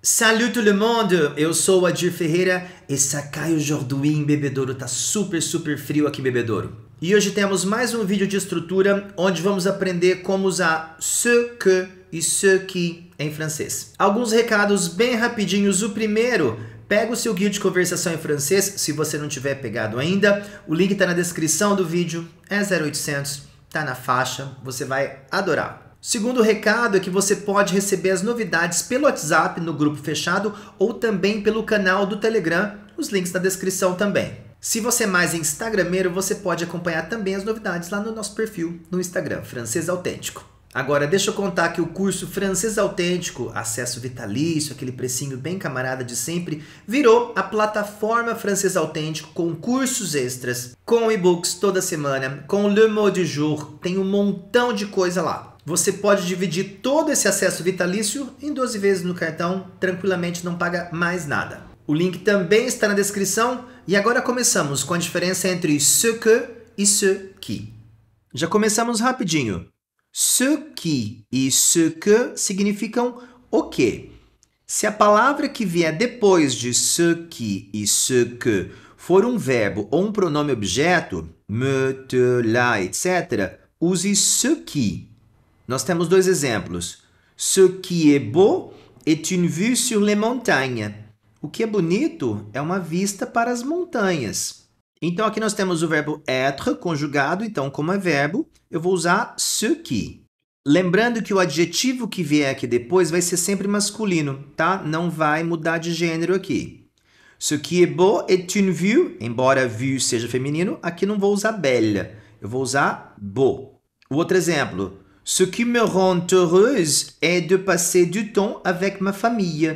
Salut tout le monde! Eu sou o Adir Ferreira e sacai Jorduí em Bebedouro. Tá super, super frio aqui em Bebedouro. E hoje temos mais um vídeo de estrutura onde vamos aprender como usar ce que e ce qui em francês. Alguns recados bem rapidinhos. O primeiro, pega o seu guia de conversação em francês, se você não tiver pegado ainda. O link está na descrição do vídeo, é 0800, tá na faixa, você vai adorar. Segundo recado é que você pode receber as novidades pelo WhatsApp no grupo fechado ou também pelo canal do Telegram, os links na descrição também. Se você é mais instagrameiro, você pode acompanhar também as novidades lá no nosso perfil no Instagram, Francês Autêntico. Agora, deixa eu contar que o curso Francês Autêntico, acesso vitalício, aquele precinho bem camarada de sempre, virou a plataforma Francês Autêntico com cursos extras, com e-books toda semana, com Le Mot du Jour, tem um montão de coisa lá. Você pode dividir todo esse acesso vitalício em 12 vezes no cartão, tranquilamente não paga mais nada. O link também está na descrição e agora começamos com a diferença entre ce que e ce qui. Já começamos rapidinho. Ce qui e ce que significam o que. Se a palavra que vier depois de ce qui e ce que for um verbo ou um pronome objeto, me, te, la, etc., use ce qui nós temos dois exemplos. Ce qui est beau est une vue sur les montagnes. O que é bonito é uma vista para as montanhas. Então aqui nós temos o verbo être conjugado, então como é verbo, eu vou usar ce qui. Lembrando que o adjetivo que vier aqui depois vai ser sempre masculino, tá? Não vai mudar de gênero aqui. Ce qui est beau est une vue, embora vue seja feminino, aqui não vou usar belle, eu vou usar beau. O outro exemplo, Ce qui me rend heureuse est de passer du temps avec ma famille.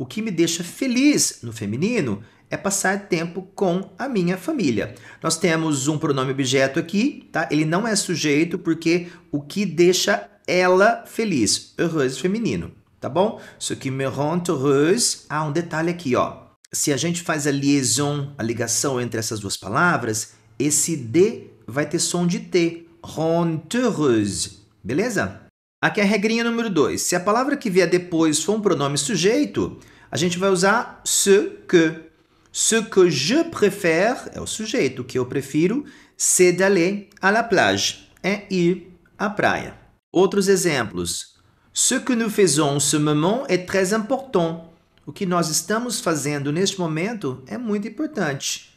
O que me deixa feliz no feminino é passar tempo com a minha família. Nós temos um pronome objeto aqui, tá? Ele não é sujeito porque o que deixa ela feliz, heureuse feminino, tá bom? Ce qui me rend heureuse, há ah, um detalhe aqui, ó. Se a gente faz a liaison, a ligação entre essas duas palavras, esse D vai ter som de T. Rend heureuse, Beleza? Aqui é a regrinha número 2. Se a palavra que vier depois for um pronome sujeito, a gente vai usar ce que. Ce que je préfère é o sujeito, que eu prefiro, c'est d'aller à la plage, é ir à praia. Outros exemplos. Ce que nous faisons en ce moment est très important. O que nós estamos fazendo neste momento é muito importante.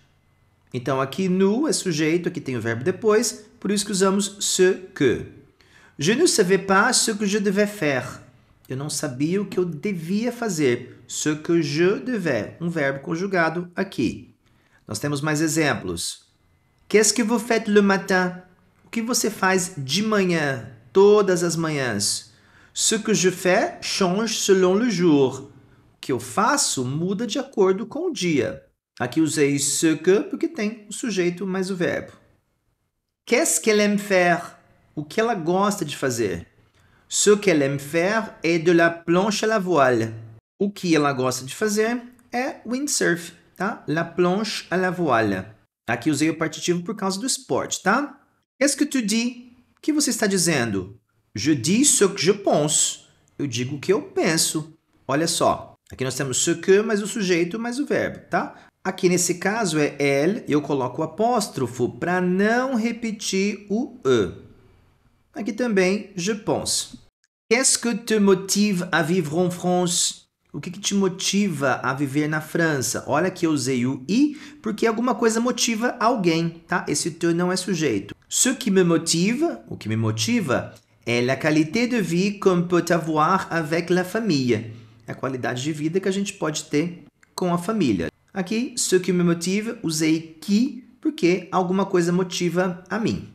Então aqui nous é sujeito, aqui tem o verbo depois, por isso que usamos ce que. Je ne savais pas ce que je devais faire. Eu não sabia o que eu devia fazer. Ce que je devais, um verbo conjugado aqui. Nós temos mais exemplos. Qu'est-ce que vous faites le matin? O que você faz de manhã, todas as manhãs? Ce que je fais change selon le jour. O que eu faço muda de acordo com o dia. Aqui usei ce que porque tem o sujeito mais o verbo. Qu'est-ce qu'elle aime faire? o que ela gosta de fazer. Ce qu'elle aime faire est de la planche à la voile. O que ela gosta de fazer é windsurf, tá? La planche à la voile. Aqui usei o partitivo por causa do esporte, tá? Qu'est-ce que tu dis? O que você está dizendo? Je dis ce que je pense. Eu digo o que eu penso. Olha só, aqui nós temos ce que mais o sujeito mais o verbo, tá? Aqui nesse caso é elle, eu coloco o apóstrofo para não repetir o e. Aqui também, je pense. Qu'est-ce que te motive à vivre en France? O que, que, te motiva a viver na França? Olha que eu usei o i porque alguma coisa motiva alguém, tá? Esse te não é sujeito. Ce qui me motive, o que me motiva, é la qualité de vie qu'on peut avoir avec la famille. É a qualidade de vida que a gente pode ter com a família. Aqui, ce qui me motive, usei qui porque alguma coisa motiva a mim.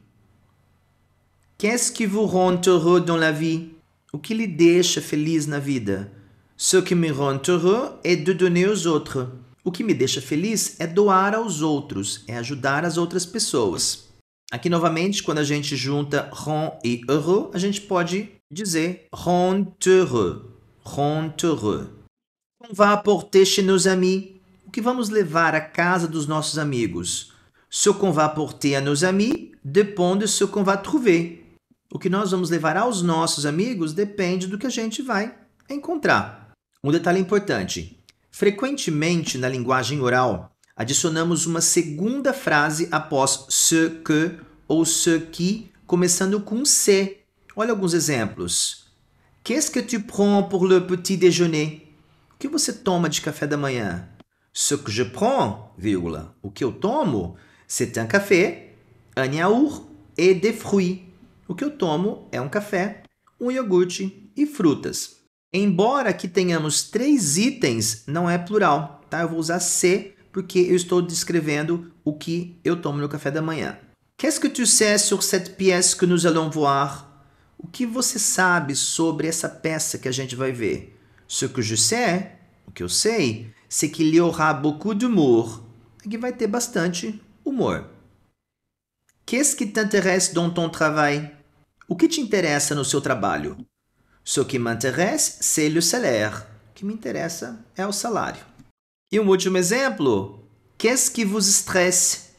Qu'est-ce qui vous rend heureux dans la vie? O que lhe deixa feliz na vida? Ce qui me rend heureux é de donner aux autres. O que me deixa feliz é doar aos outros, é ajudar as outras pessoas. Aqui novamente, quando a gente junta rond e heureux, a gente pode dizer rond heureux. Rond heureux. On então va apporter chez nos amis. O que vamos levar à casa dos nossos amigos? Ce qu'on va apporter à nos amis depende de ce qu'on va trouver. O que nós vamos levar aos nossos amigos depende do que a gente vai encontrar. Um detalhe importante: frequentemente na linguagem oral, adicionamos uma segunda frase após ce que ou ce qui, começando com c. Olha alguns exemplos. Qu'est-ce que tu prends pour le petit déjeuner? O que você toma de café da manhã? Ce que je prends, vírgula, o que eu tomo, c'est un café, un yaourt et des fruits. O que eu tomo é um café, um iogurte e frutas. Embora aqui tenhamos três itens, não é plural, tá? Eu vou usar c porque eu estou descrevendo o que eu tomo no café da manhã. Qu'est-ce que tu sais sur cette pièce que nous allons voir? O que você sabe sobre essa peça que a gente vai ver? Ce que je sais, o que eu sei, c'est qu'il y aura beaucoup d'humour. Aqui vai ter bastante humor. Qu'est-ce qui t'intéresse dans ton travail? O que te interessa no seu trabalho? Ce qui m'intéresse, c'est le salaire. O que me interessa é o salário. E um último exemplo. Qu'est-ce qui vous stresse?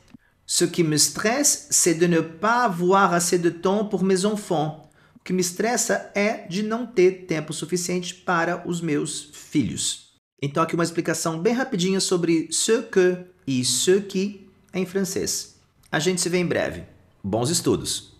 Ce qui me stresse, c'est de ne pas avoir assez de temps pour mes enfants. O que me estressa é de não ter tempo suficiente para os meus filhos. Então, aqui uma explicação bem rapidinha sobre ce que e ce qui em francês. A gente se vê em breve. Bons estudos!